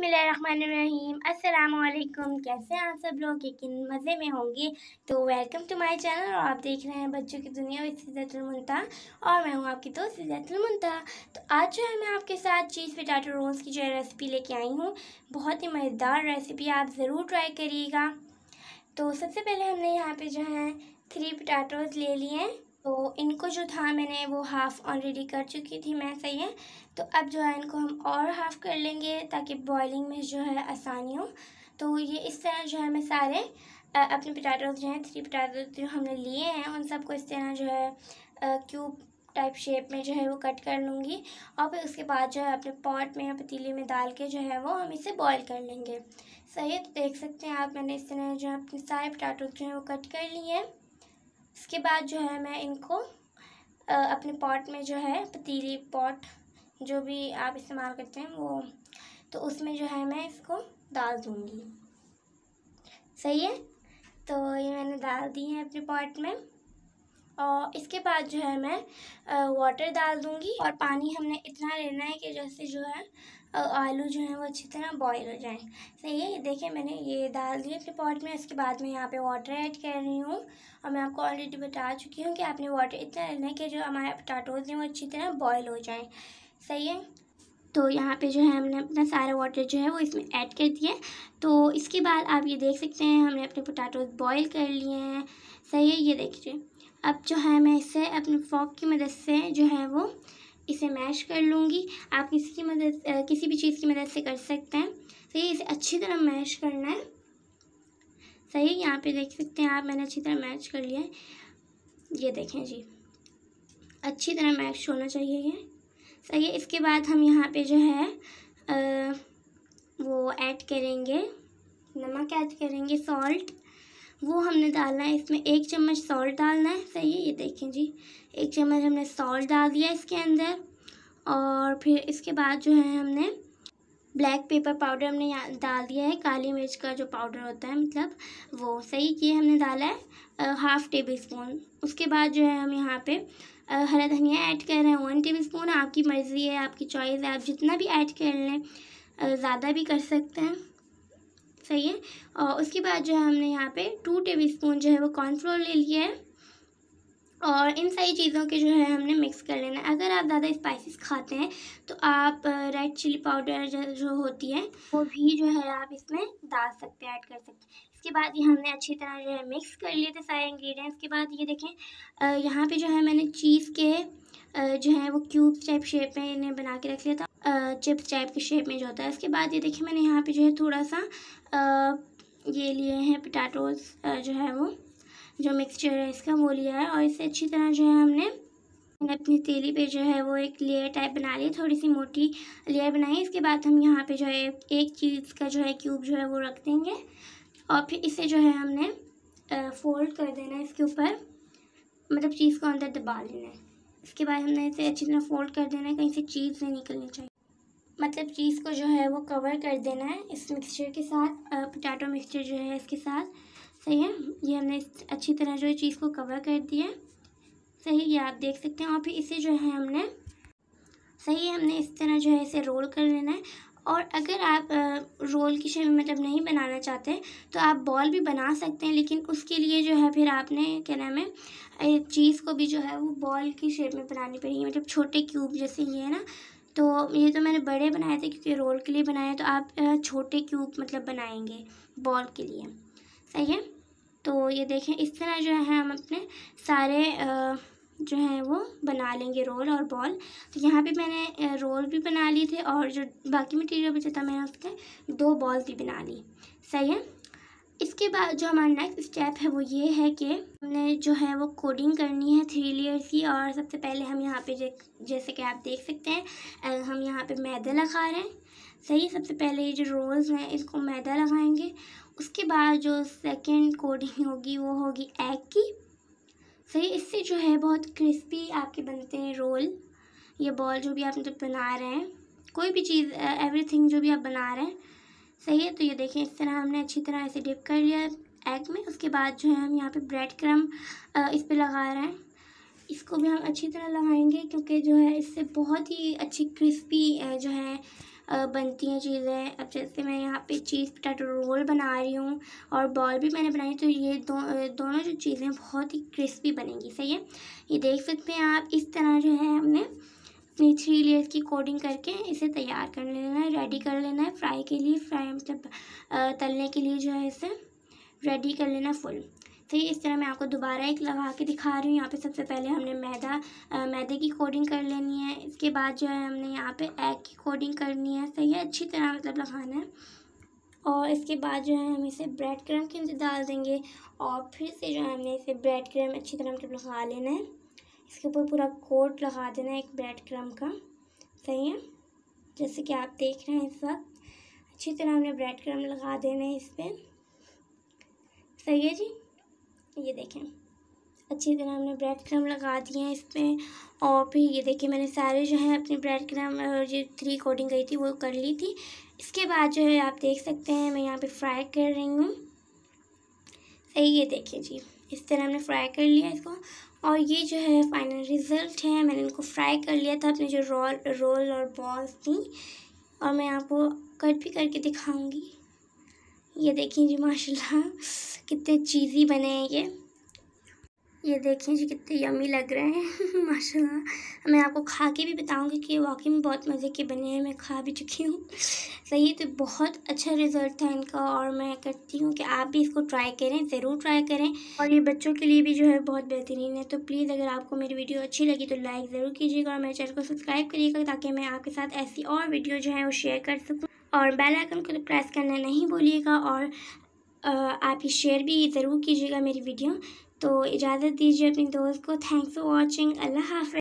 बिसमीम अल्लाम कैसे हैं आप सब लोग यकीन मज़े में होंगे तो वेलकम टू माय चैनल और आप देख रहे हैं बच्चों की दुनिया विद सीजतुलमनता और मैं हूं आपकी दोस्त सीजतुलमनता तो आज जो है मैं आपके साथ चीज़ पटाटो रोल्स की जो है रेसिपी लेके आई हूँ बहुत ही मज़ेदार रेसिपी आप ज़रूर ट्राई करिएगा तो सबसे पहले हमने यहाँ पर जो है थ्री पटाटोज़ ले लिए हैं तो इनको जो था मैंने वो हाफ़ ऑलरेडी कर चुकी थी मैं सही है तो अब जो है इनको हम और हाफ़ कर लेंगे ताकि बॉइलिंग में जो है आसानी हो तो ये इस तरह जो है मैं सारे अपने पटाटोज जो हैं थ्री पटाटो जो हमने लिए हैं उन सबको इस तरह जो है क्यूब टाइप शेप में जो है वो कट कर लूँगी और फिर उसके बाद जो है अपने पॉट में या पतीले में डाल के जो है वो हम इसे बॉईल कर लेंगे सही है तो देख सकते हैं आप मैंने इस तरह जो है अपने सारे पटाटो जो हैं वो कट कर लिए हैं उसके बाद जो है मैं इनको अपने पॉट में जो है पतीली पॉट जो भी आप इस्तेमाल करते हैं वो तो उसमें जो है मैं इसको डाल दूँगी सही है तो ये मैंने डाल दी है अपने पॉट में और इसके बाद जो है मैं वाटर डाल दूँगी और पानी हमने इतना लेना है कि जैसे जो है आलू जो है वो अच्छी तरह बॉईल हो जाए सही है देखिए मैंने ये डाल दिए अपने पॉट में इसके बाद मैं यहाँ पे वाटर ऐड कर रही हूँ और मैं आपको ऑलरेडी बता चुकी हूँ कि आपने वाटर इतना लेना है कि जो हमारे पटाटोज हैं वो अच्छी तरह बॉयल हो जाएँ सही है तो यहाँ पे जो है हमने अपना सारा वाटर जो है वो इसमें ऐड कर दिया तो इसके बाद आप ये देख सकते हैं हमने अपने पोटाटोज बॉईल कर लिए हैं सही है ये देखिए अब जो है मैं इसे अपने फॉक की मदद से जो है वो इसे मैश कर लूँगी आप किसी की मदद किसी भी चीज़ की मदद से कर सकते हैं सही तो इसे अच्छी तरह मैश करना है सही यहाँ पे देख सकते हैं आप मैंने अच्छी तरह मैच कर लिया है ये देखें जी अच्छी तरह मैश होना चाहिए ये सही है इसके बाद हम यहाँ पे जो है आ, वो ऐड करेंगे नमक ऐड करेंगे सॉल्ट वो हमने डालना है इसमें एक चम्मच सॉल्ट डालना है सही है ये देखें जी एक चम्मच हमने सॉल्ट डाल दिया इसके अंदर और फिर इसके बाद जो है हमने ब्लैक पेपर पाउडर हमने यहाँ डाल दिया है काली मिर्च का जो पाउडर होता है मतलब वो सही ये हमने डाला है हाफ़ टेबल स्पून उसके बाद जो है हम यहाँ पे हरा धनिया ऐड कर रहे हैं वन टेबल स्पून आपकी मर्ज़ी है आपकी चॉइस है आप जितना भी ऐड कर लें ज़्यादा भी कर सकते हैं सही है और उसके बाद जो है हमने यहाँ पे टू टेबल स्पून जो है वो कॉर्नफ्लोर ले लिया है और इन सारी चीज़ों के जो है हमने मिक्स कर लेना है अगर आप ज़्यादा स्पाइसेस खाते हैं तो आप रेड चिली पाउडर जो होती है वो भी जो है आप इसमें डाल सकते हैं ऐड कर सकते हैं इसके बाद ये हमने अच्छी तरह जो है मिक्स कर लिए थे सारे इंग्रेडिएंट्स के बाद ये देखें यहाँ पे जो है मैंने चीज़ के जो है वो क्यूब टाइप शेप में इन्हें बना के रख लिया था चिप्स टाइप के शेप में जो होता है इसके बाद ये देखिए मैंने यहाँ पे जो है थोड़ा सा ये लिए हैं पटाटोज जो है वो जो मिक्सचर है इसका वो लिया है और इसे अच्छी तरह जो है हमने अपनी तेली पे जो है वो एक लेयर टाइप बना ली थोड़ी सी मोटी लेयर बनाई इसके बाद हम यहाँ पे जो है एक चीज़ का जो है क्यूब जो है वो रख देंगे और फिर इसे जो है हमने फोल्ड कर देना है इसके ऊपर मतलब चीज़ को अंदर दबा लेना है इसके बाद हमने इसे अच्छी तरह फोल्ड कर देना है कहीं से चीज़ नहीं निकलनी चाहिए मतलब चीज़ को जो है वो कवर कर देना है इस मिक्सचर के साथ पोटैटो मिक्सचर जो है इसके साथ सही है ये हमने अच्छी तरह जो है चीज़ को कवर कर दिया सही ये आप देख सकते हैं और फिर इसे जो है हमने सही है हमने इस तरह जो है इसे रोल कर लेना है और अगर आप रोल की शेप मतलब नहीं बनाना चाहते तो आप बॉल भी बना सकते हैं लेकिन उसके लिए जो है फिर आपने क्या नाम है चीज़ को भी जो है वो बॉल की शेप में बनानी पड़ेगी मतलब छोटे क्यूब जैसे ये है ना तो ये तो मैंने बड़े बनाए थे क्योंकि रोल के लिए बनाए तो आप छोटे क्यूब मतलब बनाएंगे बॉल के लिए सही है तो ये देखें इस तरह जो है हम अपने सारे जो हैं वो बना लेंगे रोल और बॉल तो यहाँ पे मैंने रोल भी बना लिए थे और जो बाकी मटेरियल बचा था मैंने उसके दो बॉल भी बना ली सही है इसके बाद जो हमारा नेक्स्ट स्टेप है वो ये है कि हमने जो है वो कोडिंग करनी है थ्री लेयर्स की और सबसे पहले हम यहाँ पे जैसे कि आप देख सकते हैं हम यहाँ पे मैदा लगा रहे हैं सही सबसे पहले ये जो रोल्स हैं इसको मैदा लगाएंगे उसके बाद जो सेकंड कोडिंग होगी वो होगी एग की सही इससे जो है बहुत क्रिस्पी आपके बनते हैं रोल या बॉल जो भी आप मतलब बना रहे हैं कोई भी चीज़ एवरीथिंग जो भी आप बना रहे हैं सही है तो ये देखें इस तरह हमने अच्छी तरह इसे डिप कर लिया एग में उसके बाद जो है हम यहाँ पे ब्रेड क्रम इस पर लगा रहे हैं इसको भी हम अच्छी तरह लगाएंगे क्योंकि जो है इससे बहुत ही अच्छी क्रिस्पी जो है बनती हैं चीज़ें अब जैसे मैं यहाँ पे चीज़ पटाटो रोल बना रही हूँ और बॉल भी मैंने बनाई तो ये दो दोनों जो चीज़ें बहुत ही क्रिस्पी बनेंगी सही है ये देख सकते हैं आप इस तरह जो है हमने थ्री लेयर्स की कोडिंग करके इसे तैयार कर लेना है रेडी कर लेना है फ्राई के लिए फ्राई मतलब तलने के लिए जो है इसे रेडी कर लेना फुल ठीक तो इस तरह मैं आपको दोबारा एक लगा के दिखा रही हूँ यहाँ पे सबसे पहले हमने मैदा आ, मैदे की कोडिंग कर लेनी है इसके बाद जो है हमने यहाँ पे एग की कोडिंग करनी है सही है अच्छी तरह मतलब लगाना है और इसके बाद जो है हम इसे ब्रेड क्रम के अंदर डाल देंगे और फिर से जो है हमने इसे ब्रेड क्रम अच्छी तरह मतलब लगा लेना है इसके ऊपर पूरा कोट लगा देना एक ब्रेड क्रम का सही है जैसे कि आप देख रहे हैं इस वक्त अच्छी तरह हमने ब्रेड क्रम लगा देना है इस पर सही है जी ये देखें अच्छी तरह हमने ब्रेड क्रम लगा दिए हैं इस पर और फिर ये देखिए मैंने सारे जो है अपनी ब्रेड क्रम और जो थ्री कोटिंग गई थी वो कर ली थी इसके बाद जो है आप देख सकते हैं मैं यहाँ पे फ्राई कर रही हूँ ये देखिए जी इस तरह हमने फ्राई कर लिया इसको और ये जो है फाइनल रिज़ल्ट है मैंने इनको फ्राई कर लिया था अपने जो रोल रोल और बॉल्स थी और मैं आपको कट भी करके दिखाऊंगी ये देखिए जी माशाल्लाह कितने चीज़ी बने हैं ये ये देखिए जी कितने यमी लग रहे हैं माशाल्लाह मैं आपको खा के भी बताऊंगी कि वाकई में बहुत मज़े के बने हैं मैं खा भी चुकी हूँ सही तो बहुत अच्छा रिज़ल्ट था इनका और मैं करती हूँ कि आप भी इसको ट्राई करें ज़रूर ट्राई करें और ये बच्चों के लिए भी जो है बहुत बेहतरीन है तो प्लीज़ अगर आपको मेरी वीडियो अच्छी लगी तो लाइक ज़रूर कीजिएगा और मेरे चैनल को सब्सक्राइब करिएगा ताकि मैं आपके साथ ऐसी और वीडियो जो है वो शेयर कर सकूँ और बेल आइकन को तो प्रेस करना नहीं भूलिएगा और आप ही शेयर भी ज़रूर कीजिएगा मेरी वीडियो तो इजाज़त दीजिए अपनी दोस्त को thanks for watching Allah half